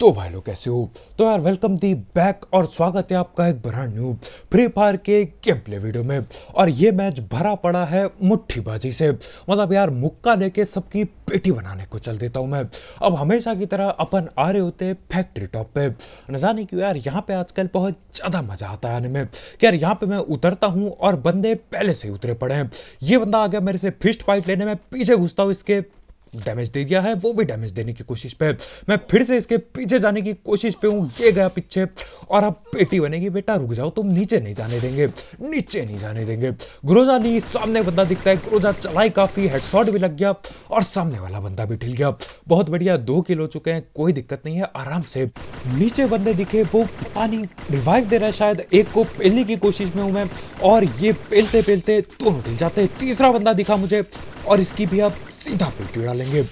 तो भाई लोग कैसे हो तो यार वेलकम दी बैक और स्वागत है आपका एक बड़ा न्यू फ्री फायर के गेम प्ले वीडियो में और ये मैच भरा पड़ा है मुट्ठीबाजी से मतलब यार मुक्का लेके सबकी पेटी बनाने को चल देता हूँ मैं अब हमेशा की तरह अपन आ रहे होते हैं फैक्ट्री टॉप पे न जाने क्यों यार यहाँ पे आजकल बहुत ज़्यादा मज़ा आता है आने में कि यार यहाँ पे मैं उतरता हूँ और बंदे पहले से उतरे पड़े हैं ये बंदा आ गया मेरे से फिस्ट फाइट लेने में पीछे घुसता हूँ इसके डैमेज दे दिया है वो भी डैमेज देने की कोशिश पे मैं फिर से इसके पीछे जाने की कोशिश पे हूँ ये गया पीछे और अब बेटी बनेगी बेटा रुक जाओ तुम नीचे नहीं जाने देंगे नीचे नहीं जाने देंगे ग्रोजा नहीं सामने बंदा दिखता है ग्रोजा चलाई काफ़ी हेडसॉट भी लग गया और सामने वाला बंदा भी ठिल गया बहुत बढ़िया दो किलो चुके हैं कोई दिक्कत नहीं है आराम से नीचे बंदे दिखे वो पता नहीं रिवाइव दे रहा है शायद एक को पेलने की कोशिश में हूँ मैं और ये पेलते पेलते दोनों ढिल जाते तीसरा बंदा दिखा मुझे और इसकी भी अब सीधा उड़ा लेंगे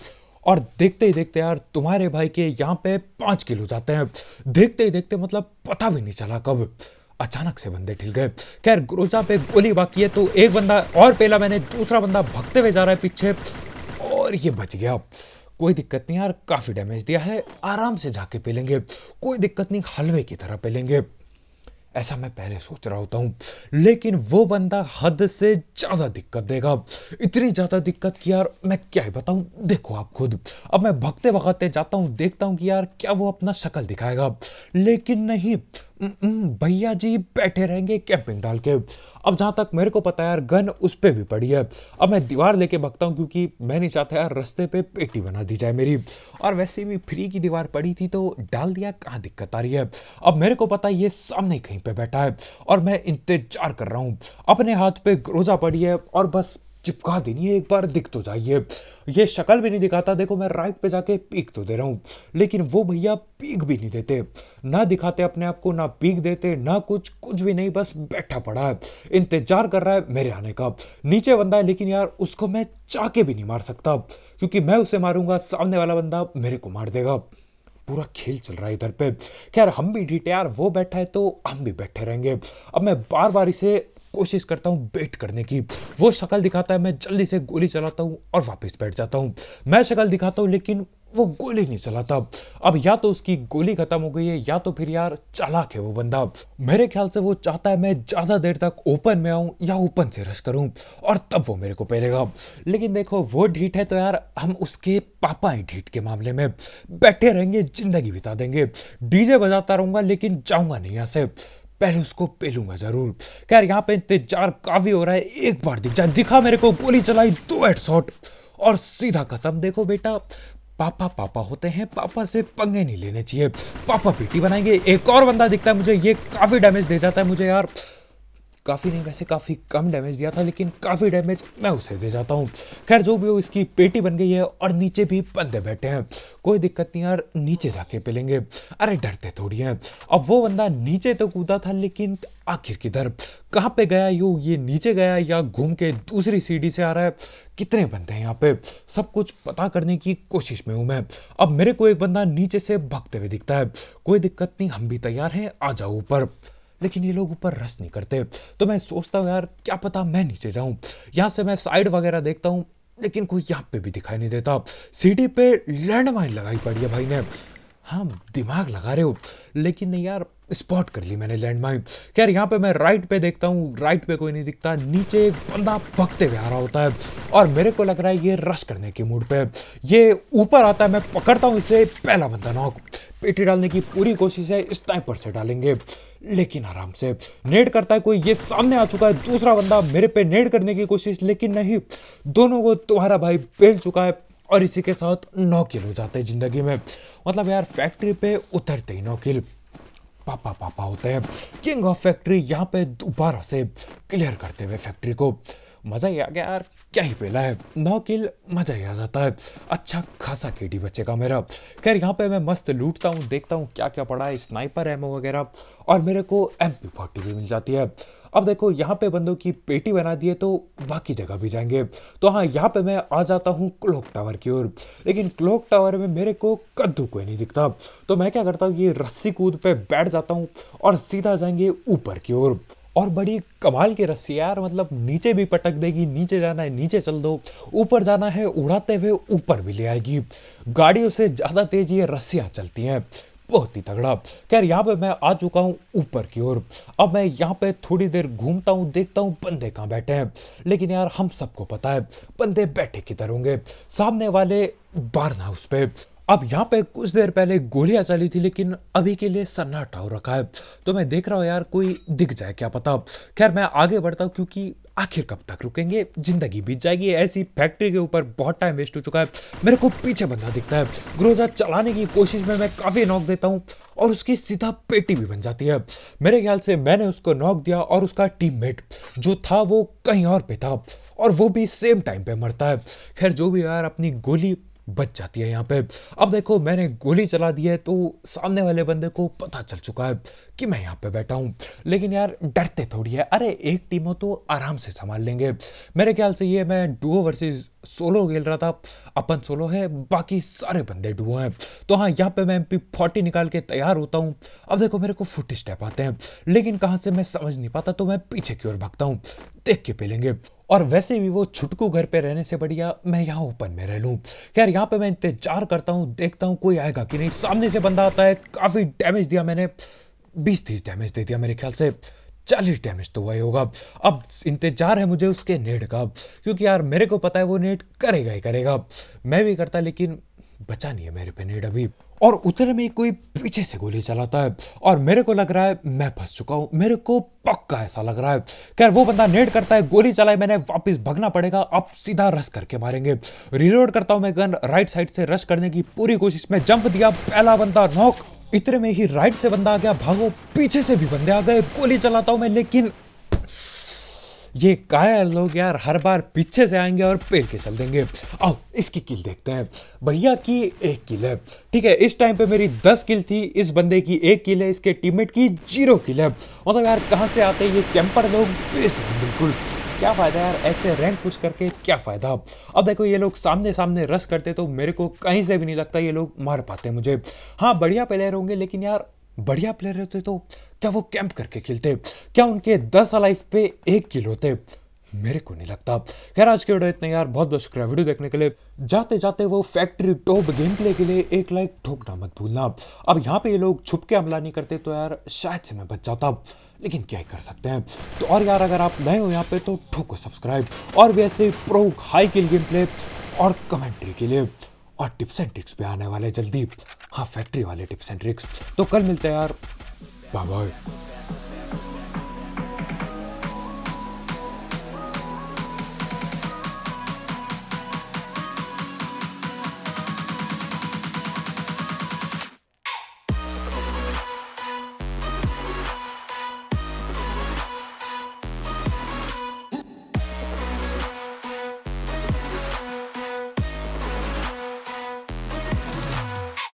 और देखते ही देखते यार तुम्हारे भाई के यहाँ पे पाँच किलो जाते हैं देखते ही देखते मतलब पता भी नहीं चला कब अचानक से बंदे ठिल गए खैर गुरोजा पे गोली बाकी है तो एक बंदा और पहला मैंने दूसरा बंदा भगते हुए जा रहा है पीछे और ये बच गया कोई दिक्कत नहीं यार काफ़ी डैमेज दिया है आराम से जाके पेलेंगे कोई दिक्कत नहीं हलवे की तरह पेलेंगे ऐसा मैं पहले सोच रहा होता हूँ लेकिन वो बंदा हद से ज़्यादा दिक्कत देगा इतनी ज़्यादा दिक्कत कि यार मैं क्या ही बताऊँ देखो आप खुद अब मैं भगते भगाते जाता हूँ देखता हूँ कि यार क्या वो अपना शक्ल दिखाएगा लेकिन नहीं हम्म, भैया जी बैठे रहेंगे कैंपिंग डाल के अब जहाँ तक मेरे को पता है यार गन उस पर भी पड़ी है अब मैं दीवार लेके भगता हूँ क्योंकि मैं नहीं चाहता यार रास्ते पे पेटी बना दी जाए मेरी और वैसे भी फ्री की दीवार पड़ी थी तो डाल दिया कहाँ दिक्कत आ रही है अब मेरे को पता है ये सामने कहीं पे बैठा है और मैं इंतजार कर रहा हूँ अपने हाथ पे ग्रोजा पड़ी है और बस चिपका देनी है एक बार दिख तो जाइए ये शक्ल भी नहीं दिखाता देखो मैं राइट पे जाके पीक तो दे रहा हूँ लेकिन वो भैया पीक भी नहीं देते ना दिखाते अपने आप को ना पीक देते ना कुछ कुछ भी नहीं बस बैठा पड़ा है इंतजार कर रहा है मेरे आने का नीचे बंदा है लेकिन यार उसको मैं चाके भी नहीं मार सकता क्योंकि मैं उसे मारूंगा सामने वाला बंदा मेरे को मार देगा पूरा खेल चल रहा है इधर पे खैर हम भी डीटे यार वो बैठा है तो हम भी बैठे रहेंगे अब मैं बार बार इसे कोशिश करता हूँ वेट करने की वो शक्ल दिखाता है मैं जल्दी से गोली चलाता हूँ और वापस बैठ जाता हूँ मैं शक्ल दिखाता हूँ लेकिन वो गोली नहीं चलाता अब या तो उसकी गोली खत्म हो गई है या तो फिर यार चालाक है वो बंदा मेरे ख्याल से वो चाहता है मैं ज़्यादा देर तक ओपन में आऊँ या ओपन से रश करूँ और तब वो मेरे को पहलेगा लेकिन देखो वो ढीठ है तो यार हम उसके पापा ही ढीठ के मामले में बैठे रहेंगे ज़िंदगी बिता देंगे डीजे बजाता रहूँगा लेकिन जाऊँगा नहीं यहाँ से पहले उसको पे लूंगा जरूर खैर यहाँ पे इंतजार काफी हो रहा है एक बार दिख जाए दिखा मेरे को गोली चलाई दो हेड शॉट और सीधा खत्म देखो बेटा पापा पापा होते हैं पापा से पंगे नहीं लेने चाहिए पापा पीटी बनाएंगे एक और बंदा दिखता है मुझे ये काफ़ी डैमेज दे जाता है मुझे यार काफ़ी नहीं वैसे काफ़ी कम डैमेज दिया था लेकिन काफ़ी डैमेज मैं उसे दे जाता हूँ खैर जो भी हो इसकी पेटी बन गई है और नीचे भी बंदे बैठे हैं कोई दिक्कत नहीं यार नीचे जाके पिलेंगे अरे डरते थोड़ी हैं अब वो बंदा नीचे तो कूदा था लेकिन आखिर किधर कहाँ पे गया यू ये नीचे गया या घूम के दूसरी सीढ़ी से आ रहा है कितने बंदे हैं यहाँ पे सब कुछ पता करने की कोशिश में हूँ मैं अब मेरे को एक बंदा नीचे से भगते हुए दिखता है कोई दिक्कत नहीं हम भी तैयार हैं आ जाओ ऊपर लेकिन ये लोग ऊपर रस नहीं करते तो मैं सोचता हूँ यार क्या पता मैं नीचे जाऊँ यहाँ से मैं साइड वगैरह देखता हूँ लेकिन कोई यहाँ पे भी दिखाई नहीं देता सीढ़ी पे लैंडमाइन लगाई पड़ी है भाई ने हाँ दिमाग लगा रहे हो लेकिन नहीं यार स्पॉट कर ली मैंने लैंड माइन खैर यहाँ पे मैं राइट पे देखता हूँ राइट पे कोई नहीं दिखता नीचे एक बंदा भगते हुए आ रहा होता है और मेरे को लग रहा है ये रश करने के मूड पे ये ऊपर आता है मैं पकड़ता हूँ इसे पहला बंदा नॉक पेटी डालने की पूरी कोशिश है इस स्नाइपर से डालेंगे लेकिन आराम से नेड करता है कोई ये सामने आ चुका है दूसरा बंदा मेरे पे नेड करने की कोशिश लेकिन नहीं दोनों को तुम्हारा भाई बेल चुका है और इसी के साथ नौ किल हो जाते हैं ज़िंदगी में मतलब यार फैक्ट्री पे उतरते ही नौ किल पापा पापा होते हैं किंग ऑफ फैक्ट्री यहाँ पे दोबारा से क्लियर करते हुए फैक्ट्री को मज़ा ही आ गया यार क्या ही पहला है नौ किल मज़ा ही आ जाता है अच्छा खासा डी बचेगा मेरा खैर यहाँ पे मैं मस्त लूटता हूँ देखता हूँ क्या क्या पड़ा है स्नाइपर एमओ वगैरह और मेरे को एम पी फोर्टी भी मिल जाती है अब देखो यहाँ पे बंदों की पेटी बना दी है तो बाकी जगह भी जाएंगे तो हाँ यहाँ पे मैं आ जाता हूँ क्लॉक टावर की ओर लेकिन क्लॉक टावर में मेरे को कद्दू कोई नहीं दिखता तो मैं क्या करता हूँ ये रस्सी कूद पे बैठ जाता हूँ और सीधा जाएंगे ऊपर की ओर और बड़ी कमाल की रस्सी यार मतलब नीचे भी पटक देगी नीचे जाना है नीचे चल दो ऊपर जाना है उड़ाते हुए ऊपर भी ले आएगी गाड़ियों से ज़्यादा तेज ये रस्सियाँ चलती हैं बहुत ही तगड़ा खैर यहाँ पे मैं आ चुका हूँ ऊपर की ओर अब मैं यहाँ पे थोड़ी देर घूमता हूँ देखता हूँ बंदे कहाँ बैठे हैं लेकिन यार हम सबको पता है बंदे बैठे किधर होंगे सामने वाले बार्न हाउस पे अब यहाँ पे कुछ देर पहले गोलियाँ चली थी लेकिन अभी के लिए सन्नाटा हो रखा है तो मैं देख रहा हूँ यार कोई दिख जाए क्या पता खैर मैं आगे बढ़ता हूँ क्योंकि आखिर कब तक रुकेंगे ज़िंदगी बीत जाएगी ऐसी फैक्ट्री के ऊपर बहुत टाइम वेस्ट हो चुका है मेरे को पीछे बंदा दिखता है ग्रोजा चलाने की कोशिश में मैं काफ़ी नोक देता हूँ और उसकी सीधा पेटी भी बन जाती है मेरे ख्याल से मैंने उसको नोक दिया और उसका टीममेट जो था वो कहीं और पे था और वो भी सेम टाइम पे मरता है खैर जो भी यार अपनी गोली बच जाती है यहाँ पे अब देखो मैंने गोली चला दी है तो सामने वाले बंदे को पता चल चुका है कि मैं यहाँ पे बैठा हूँ लेकिन यार डरते थोड़ी है अरे एक टीम हो तो आराम से संभाल लेंगे मेरे ख्याल से ये मैं डुओ वर्सेस सोलो खेल रहा था अपन सोलो है बाकी सारे बंदे डुओ हैं तो हाँ यहाँ पे मैं एम पी फोर्टी निकाल के तैयार होता हूँ अब देखो मेरे को फुट स्टेप आते हैं लेकिन कहाँ से मैं समझ नहीं पाता तो मैं पीछे की ओर भागता हूँ देख के पेलेंगे और वैसे भी वो छुटकू घर पे रहने से बढ़िया मैं यहाँ ओपन में रह लूँ खैर यहाँ पे मैं इंतजार करता हूँ देखता हूँ कोई आएगा कि नहीं सामने से बंदा आता है काफ़ी डैमेज दिया मैंने बीस तीस डैमेज दे दिया मेरे ख्याल से चालीस डैमेज तो वही होगा अब इंतजार है मुझे उसके नेट का क्योंकि यार मेरे को पता है वो नेट करेगा ही करेगा मैं भी करता लेकिन बचा नहीं है मेरे पे नेट अभी और उतर में कोई पीछे से गोली चलाता है और मेरे को लग रहा है मैं फंस चुका हूँ मेरे को पक्का ऐसा लग रहा है खैर वो बंदा नेट करता है गोली चलाए मैंने वापस भगना पड़ेगा अब सीधा रश करके मारेंगे रिलोड करता हूँ मैं गन राइट साइड से रश करने की पूरी कोशिश में जंप दिया पहला बंदा नॉक इतने में ही राइट से बंदा आ गया भागो पीछे से भी बंदे आ गए गोली चलाता हूं मैं लेकिन ये कायल लोग यार हर बार पीछे से आएंगे और पेड़ के चल देंगे आओ इसकी किल देखते हैं भैया की एक किल है ठीक है इस टाइम पे मेरी दस किल थी इस बंदे की एक किल है इसके टीममेट की जीरो किल है मतलब यार कहाँ से आते हैं ये कैंपर लोग बिल्कुल क्या फ़ायदा यार ऐसे रैंक पुश करके क्या फ़ायदा अब देखो ये लोग सामने सामने रस करते तो मेरे को कहीं से भी नहीं लगता ये लोग मार पाते मुझे हाँ बढ़िया प्लेयर होंगे लेकिन यार बढ़िया प्लेयर होते तो क्या वो कैंप करके खेलते क्या उनके दस लाइफ पे एक किल होते मेरे को नहीं लगता खैर आज के वीडियो इतने यार बहुत बहुत शुक्रिया वीडियो देखने के लिए जाते जाते वो फैक्ट्री टॉप गेम प्ले के लिए एक लाइक ठोकना मत भूलना अब यहाँ पे ये लोग छुप के हमला नहीं करते तो यार शायद से मैं बच जाता लेकिन क्या कर सकते हैं तो और यार अगर आप नए हो यहाँ पे तो ठोको सब्सक्राइब और वैसे pro high kill game play और कमेंट्री के लिए और टिप्स एंड ट्रिक्स पे आने वाले जल्दी हाँ फैक्ट्री वाले टिप्स एंड ट्रिक्स तो कल मिलते हैं यार बाय बाय